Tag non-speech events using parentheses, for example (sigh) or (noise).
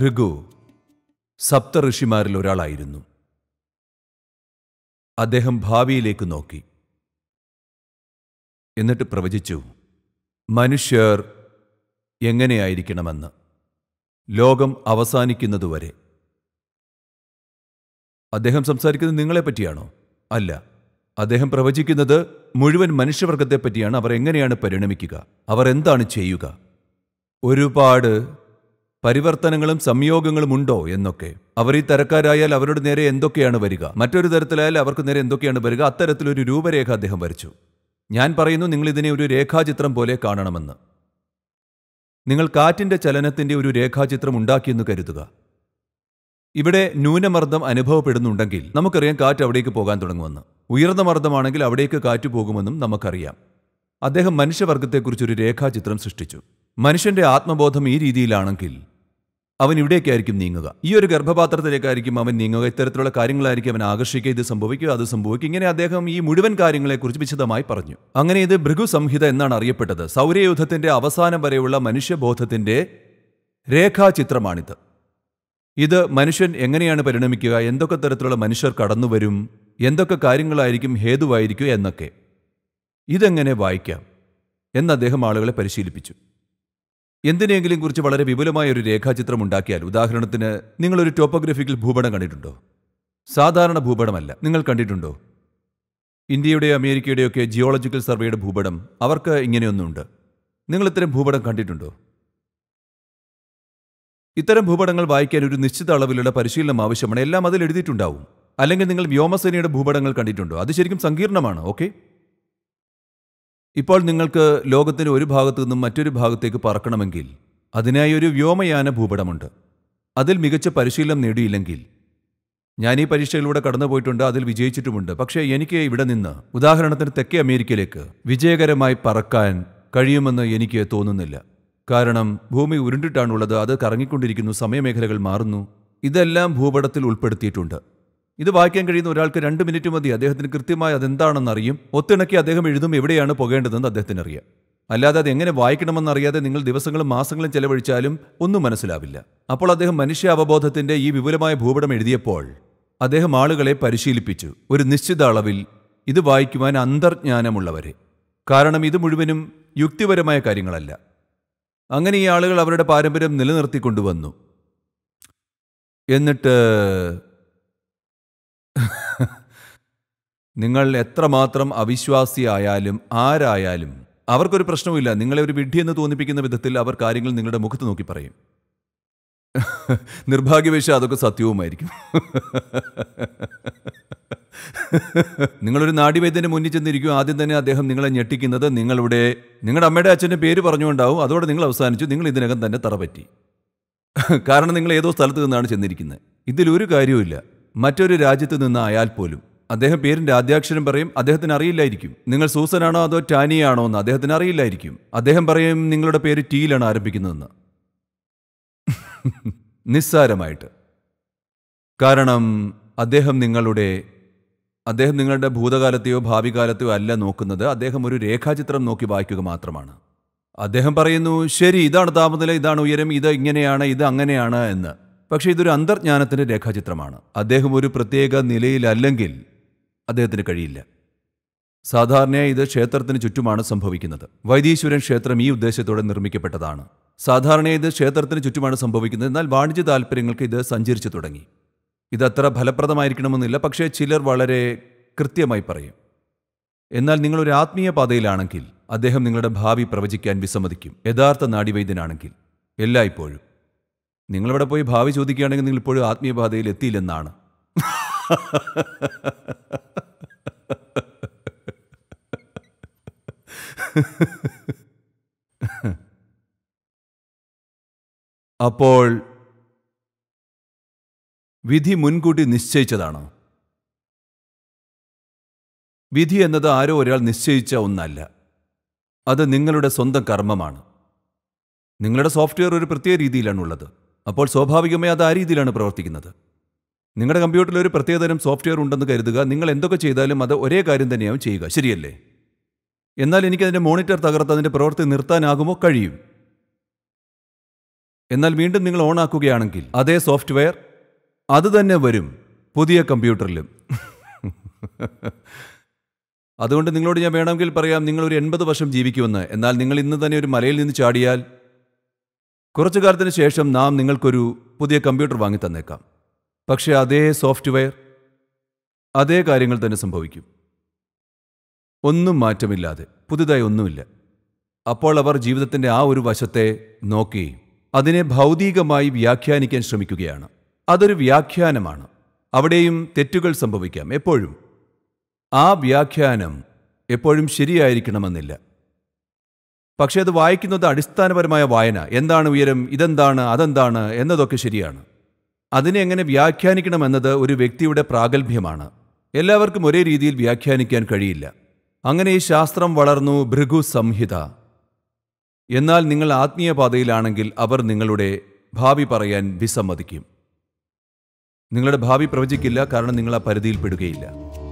ഭൃഗു ഋഷിമാരിൽ ഒരാളായിരുന്നു അദ്ദേഹം ഭാവിയിലേക്ക് നോക്കി എന്നിട്ട് പ്രവചിച്ചു മനുഷ്യർ എങ്ങനെയായിരിക്കണമെന്ന് ലോകം അവസാനിക്കുന്നതുവരെ അദ്ദേഹം സംസാരിക്കുന്നത് നിങ്ങളെ പറ്റിയാണോ അല്ല അദ്ദേഹം പ്രവചിക്കുന്നത് മുഴുവൻ മനുഷ്യവർഗത്തെപ്പറ്റിയാണ് അവർ എങ്ങനെയാണ് പരിണമിക്കുക അവർ എന്താണ് ചെയ്യുക ഒരുപാട് പരിവർത്തനങ്ങളും സംയോഗങ്ങളും ഉണ്ടോ എന്നൊക്കെ അവർ ഈ തരക്കാരായാൽ അവരുടെ നേരെ എന്തൊക്കെയാണ് വരിക മറ്റൊരു തരത്തിലായാൽ അവർക്ക് നേരെ എന്തൊക്കെയാണ് വരിക അത്തരത്തിലൊരു രൂപരേഖ അദ്ദേഹം വരച്ചു ഞാൻ പറയുന്നു നിങ്ങൾ ഇതിനെ ഒരു രേഖാചിത്രം പോലെ കാണണമെന്ന് നിങ്ങൾ കാറ്റിൻ്റെ ചലനത്തിൻ്റെ ഒരു രേഖാചിത്രം ഉണ്ടാക്കിയെന്ന് കരുതുക ഇവിടെ ന്യൂനമർദ്ദം അനുഭവപ്പെടുന്നുണ്ടെങ്കിൽ നമുക്കറിയാം കാറ്റ് അവിടേക്ക് പോകാൻ തുടങ്ങുമെന്ന് ഉയർന്ന മർദ്ദമാണെങ്കിൽ അവിടേക്ക് കാറ്റ് പോകുമെന്നും നമുക്കറിയാം അദ്ദേഹം മനുഷ്യവർഗത്തെക്കുറിച്ചൊരു രേഖാചിത്രം സൃഷ്ടിച്ചു മനുഷ്യന്റെ ആത്മബോധം ഈ രീതിയിലാണെങ്കിൽ അവൻ ഇവിടേക്കായിരിക്കും നീങ്ങുക ഈ ഒരു ഗർഭപാത്രത്തിലേക്കായിരിക്കും അവൻ നീങ്ങുക ഇത്തരത്തിലുള്ള കാര്യങ്ങളായിരിക്കും അവൻ ആകർഷിക്കുക ഇത് സംഭവിക്കുക അത് സംഭവിക്കുക ഇങ്ങനെ അദ്ദേഹം ഈ മുഴുവൻ കാര്യങ്ങളെക്കുറിച്ച് വിശദമായി പറഞ്ഞു അങ്ങനെ ഇത് ഭൃഗു സംഹിത എന്നാണ് അറിയപ്പെട്ടത് സൗരയുദ്ധത്തിന്റെ അവസാനം വരെയുള്ള മനുഷ്യബോധത്തിന്റെ രേഖാചിത്രമാണിത് ഇത് മനുഷ്യൻ എങ്ങനെയാണ് പരിണമിക്കുക എന്തൊക്കെ തരത്തിലുള്ള മനുഷ്യർ കടന്നുവരും എന്തൊക്കെ കാര്യങ്ങളായിരിക്കും ഹേതുവായിരിക്കും എന്നൊക്കെ ഇതെങ്ങനെ വായിക്കാം എന്ന് അദ്ദേഹം ആളുകളെ പരിശീലിപ്പിച്ചു എന്തിനെങ്കിലും കുറിച്ച് വളരെ വിപുലമായ ഒരു രേഖാചിത്രം ഉണ്ടാക്കിയാൽ ഉദാഹരണത്തിന് ഒരു ടോപ്പോഗ്രഫിക്കൽ ഭൂപടം കണ്ടിട്ടുണ്ടോ സാധാരണ ഭൂപടമല്ല നിങ്ങൾ കണ്ടിട്ടുണ്ടോ ഇന്ത്യയുടെയോ അമേരിക്കയുടെയൊക്കെ ജിയോളജിക്കൽ സർവേയുടെ ഭൂപടം അവർക്ക് ഇങ്ങനെയൊന്നുണ്ട് നിങ്ങൾ ഇത്തരം ഭൂപടം കണ്ടിട്ടുണ്ടോ ഇത്തരം ഭൂപടങ്ങൾ വായിക്കാൻ ഒരു നിശ്ചിത അളവിലുള്ള പരിശീലനം ആവശ്യമാണ് എല്ലാം അതിൽ എഴുതിയിട്ടുണ്ടാവും അല്ലെങ്കിൽ നിങ്ങൾ വ്യോമസേനയുടെ ഭൂപടങ്ങൾ കണ്ടിട്ടുണ്ടോ അത് ശരിക്കും സങ്കീർണമാണ് ഓക്കെ ഇപ്പോൾ നിങ്ങൾക്ക് ലോകത്തിൻ്റെ ഒരു ഭാഗത്തു നിന്നും മറ്റൊരു ഭാഗത്തേക്ക് പറക്കണമെങ്കിൽ അതിനായി ഒരു വ്യോമയാന ഭൂപടമുണ്ട് അതിൽ മികച്ച പരിശീലനം നേടിയില്ലെങ്കിൽ ഞാൻ ഈ പരീക്ഷയിലൂടെ കടന്നുപോയിട്ടുണ്ട് അതിൽ വിജയിച്ചിട്ടുമുണ്ട് പക്ഷേ എനിക്ക് ഇവിടെ നിന്ന് ഉദാഹരണത്തിന് തെക്കേ അമേരിക്കയിലേക്ക് വിജയകരമായി പറക്കാൻ കഴിയുമെന്ന് എനിക്ക് തോന്നുന്നില്ല കാരണം ഭൂമി ഉരുണ്ടിട്ടാണുള്ളത് അത് കറങ്ങിക്കൊണ്ടിരിക്കുന്നു സമയമേഖലകൾ മാറുന്നു ഇതെല്ലാം ഭൂപടത്തിൽ ഉൾപ്പെടുത്തിയിട്ടുണ്ട് ഇത് വായിക്കാൻ കഴിയുന്ന ഒരാൾക്ക് രണ്ട് മിനിറ്റ് മതി അദ്ദേഹത്തിന് കൃത്യമായി അതെന്താണെന്ന് അറിയും ഒത്തിണക്കി അദ്ദേഹം എഴുതും എവിടെയാണ് പോകേണ്ടതെന്ന് അദ്ദേഹത്തിന് അറിയാം അല്ലാതെ അത് എങ്ങനെ വായിക്കണമെന്ന് അറിയാതെ നിങ്ങൾ ദിവസങ്ങളും മാസങ്ങളും ചെലവഴിച്ചാലും ഒന്നും മനസ്സിലാവില്ല അപ്പോൾ അദ്ദേഹം മനുഷ്യ അവബോധത്തിന്റെ ഈ വിപുലമായ ഭൂപടം എഴുതിയപ്പോൾ അദ്ദേഹം ആളുകളെ പരിശീലിപ്പിച്ചു ഒരു നിശ്ചിത അളവിൽ ഇത് വായിക്കുവാൻ അന്തർജ്ഞാനമുള്ളവരെ കാരണം ഇത് മുഴുവനും യുക്തിപരമായ കാര്യങ്ങളല്ല അങ്ങനെ ഈ ആളുകൾ അവരുടെ പാരമ്പര്യം നിലനിർത്തിക്കൊണ്ടുവന്നു എന്നിട്ട് നിങ്ങൾ എത്രമാത്രം അവിശ്വാസിയായാലും ആരായാലും അവർക്കൊരു പ്രശ്നവുമില്ല നിങ്ങളെ ഒരു വിഡ്ഢിയെന്ന് തോന്നിപ്പിക്കുന്ന വിധത്തിൽ അവർ കാര്യങ്ങൾ നിങ്ങളുടെ മുഖത്ത് നോക്കി പറയും നിർഭാഗ്യവശം അതൊക്കെ സത്യവുമായിരിക്കും നിങ്ങളൊരു നാടിവൈദ്യൻ്റെ മുന്നിൽ ചെന്നിരിക്കും ആദ്യം തന്നെ അദ്ദേഹം നിങ്ങളെ ഞെട്ടിക്കുന്നത് നിങ്ങളുടെ നിങ്ങളുടെ അമ്മയുടെ അച്ഛൻ്റെ പേര് പറഞ്ഞുകൊണ്ടാവും അതോടെ നിങ്ങൾ അവസാനിച്ചു നിങ്ങൾ ഇതിനകം തന്നെ തറപറ്റി കാരണം നിങ്ങൾ ഏതോ സ്ഥലത്ത് നിന്നാണ് ചെന്നിരിക്കുന്നത് ഇതിലൊരു കാര്യവുമില്ല മറ്റൊരു രാജ്യത്ത് നിന്നായാൽ പോലും അദ്ദേഹം പേരിന്റെ ആദ്യാക്ഷരം പറയും അദ്ദേഹത്തിന് അറിയില്ലായിരിക്കും നിങ്ങൾ സൂസനാണോ അതോ ടാനിയാണോ എന്ന് അദ്ദേഹത്തിന് അറിയില്ലായിരിക്കും അദ്ദേഹം പറയും നിങ്ങളുടെ പേര് ടീയിലാണ് ആരംഭിക്കുന്നതെന്ന് (laughs) നിസ്സാരമായിട്ട് കാരണം അദ്ദേഹം നിങ്ങളുടെ അദ്ദേഹം നിങ്ങളുടെ ഭൂതകാലത്തെയോ ഭാവി കാലത്തെയോ അല്ല നോക്കുന്നത് അദ്ദേഹം ഒരു രേഖാചിത്രം നോക്കി വായിക്കുക മാത്രമാണ് അദ്ദേഹം പറയുന്നു ശരി ഇതാണ് താപനില ഇതാണ് ഉയരം ഇത് ഇങ്ങനെയാണ് ഇത് അങ്ങനെയാണ് എന്ന് പക്ഷേ ഇതൊരു അന്തർജ്ഞാനത്തിൻ്റെ രേഖാചിത്രമാണ് അദ്ദേഹം ഒരു പ്രത്യേക നിലയിലല്ലെങ്കിൽ അദ്ദേഹത്തിന് കഴിയില്ല സാധാരണയായി ഇത് ക്ഷേത്രത്തിന് ചുറ്റുമാണ് സംഭവിക്കുന്നത് വൈദീശ്വരൻ ക്ഷേത്രം ഈ ഉദ്ദേശത്തോടെ നിർമ്മിക്കപ്പെട്ടതാണ് സാധാരണയായി ഇത് ക്ഷേത്രത്തിന് ചുറ്റുമാണ് സംഭവിക്കുന്നത് എന്നാൽ വാണിജ്യ താല്പര്യങ്ങൾക്ക് ഇത് സഞ്ചരിച്ചു തുടങ്ങി ഇത് അത്ര ഫലപ്രദമായിരിക്കണമെന്നില്ല പക്ഷേ ചിലർ വളരെ കൃത്യമായി പറയും എന്നാൽ നിങ്ങളൊരു ആത്മീയ പാതയിലാണെങ്കിൽ അദ്ദേഹം നിങ്ങളുടെ ഭാവി പ്രവചിക്കാൻ വിസമ്മതിക്കും യഥാർത്ഥ നാടിവൈദ്യനാണെങ്കിൽ എല്ലായ്പ്പോഴും നിങ്ങളിവിടെ പോയി ഭാവി ചോദിക്കുകയാണെങ്കിൽ നിങ്ങൾ ഇപ്പോഴും ആത്മീയ പാതയിൽ എത്തിയില്ലെന്നാണ് (laughs) (laughs) അപ്പോൾ വിധി മുൻകൂട്ടി നിശ്ചയിച്ചതാണോ വിധി എന്നത് ആരോ ഒരാൾ നിശ്ചയിച്ച ഒന്നല്ല അത് നിങ്ങളുടെ സ്വന്തം കർമ്മമാണ് നിങ്ങളുടെ സോഫ്റ്റ്വെയർ ഒരു പ്രത്യേക രീതിയിലാണ് ഉള്ളത് അപ്പോൾ സ്വാഭാവികമായി അത് ആ രീതിയിലാണ് പ്രവർത്തിക്കുന്നത് നിങ്ങളുടെ കമ്പ്യൂട്ടറിൽ ഒരു പ്രത്യേകതരം സോഫ്റ്റ്വെയർ ഉണ്ടെന്ന് കരുതുക നിങ്ങൾ എന്തൊക്കെ ചെയ്താലും അത് ഒരേ കാര്യം തന്നെയാവും ചെയ്യുക ശരിയല്ലേ എന്നാൽ എനിക്ക് അതിൻ്റെ മോണിറ്റർ തകർത്ത് അതിൻ്റെ പ്രവൃത്തി നിർത്താനാകുമോ കഴിയും എന്നാൽ വീണ്ടും നിങ്ങൾ ഓണാക്കുകയാണെങ്കിൽ അതേ സോഫ്റ്റ്വെയർ അത് തന്നെ വരും പുതിയ കമ്പ്യൂട്ടറിലും അതുകൊണ്ട് നിങ്ങളോട് ഞാൻ വേണമെങ്കിൽ പറയാം നിങ്ങൾ ഒരു എൺപത് വർഷം ജീവിക്കുമെന്ന് എന്നാൽ നിങ്ങൾ ഇന്ന് തന്നെ ഒരു മലയിൽ നിന്ന് ചാടിയാൽ കുറച്ചു കാലത്തിന് ശേഷം നാം നിങ്ങൾക്കൊരു പുതിയ കമ്പ്യൂട്ടർ വാങ്ങി തന്നേക്കാം പക്ഷേ അതേ സോഫ്റ്റ്വെയർ അതേ കാര്യങ്ങൾ തന്നെ സംഭവിക്കും ഒന്നും മാറ്റമില്ലാതെ പുതുതായി ഒന്നുമില്ല അപ്പോൾ അവർ ജീവിതത്തിൻ്റെ ആ ഒരു വശത്തെ നോക്കി അതിനെ ഭൗതികമായി വ്യാഖ്യാനിക്കാൻ ശ്രമിക്കുകയാണ് അതൊരു വ്യാഖ്യാനമാണ് അവിടെയും തെറ്റുകൾ സംഭവിക്കാം എപ്പോഴും ആ വ്യാഖ്യാനം എപ്പോഴും ശരിയായിരിക്കണമെന്നില്ല പക്ഷേ അത് വായിക്കുന്നത് അടിസ്ഥാനപരമായ വായന എന്താണ് ഉയരം ഇതെന്താണ് അതെന്താണ് എന്നതൊക്കെ ശരിയാണ് അതിനെ എങ്ങനെ വ്യാഖ്യാനിക്കണമെന്നത് ഒരു വ്യക്തിയുടെ പ്രാഗൽഭ്യമാണ് എല്ലാവർക്കും ഒരേ രീതിയിൽ വ്യാഖ്യാനിക്കാൻ കഴിയില്ല അങ്ങനെ ഈ ശാസ്ത്രം വളർന്നു ഭൃഗു സംഹിത എന്നാൽ നിങ്ങൾ ആത്മീയപാതയിലാണെങ്കിൽ അവർ നിങ്ങളുടെ ഭാവി പറയാൻ വിസമ്മതിക്കും നിങ്ങളുടെ ഭാവി പ്രവചിക്കില്ല കാരണം നിങ്ങൾ ആ പരിധിയിൽപ്പെടുകയില്ല